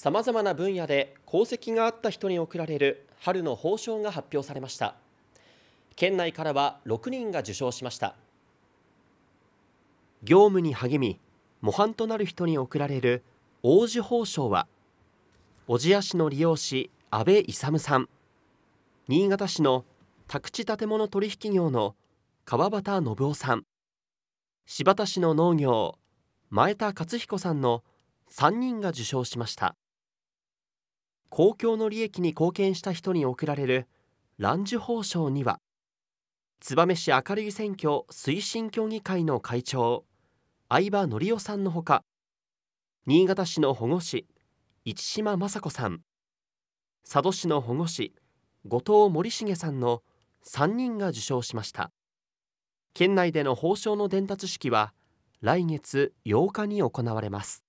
さまざまな分野で功績があった人に贈られる春の褒章が発表されました県内からは6人が受賞しました業務に励み模範となる人に贈られる王子褒章は小千谷市の利用師安倍勇さん新潟市の宅地建物取引業の川端信夫さん新発田市の農業前田勝彦さんの3人が受賞しました公共の利益に貢献した人に贈られる蘭寿報賞には燕市明るい選挙推進協議会の会長相葉紀夫さんのほか新潟市の保護士市島雅子さん佐渡市の保護士後藤森重さんの3人が受賞しました県内での報奨の伝達式は来月8日に行われます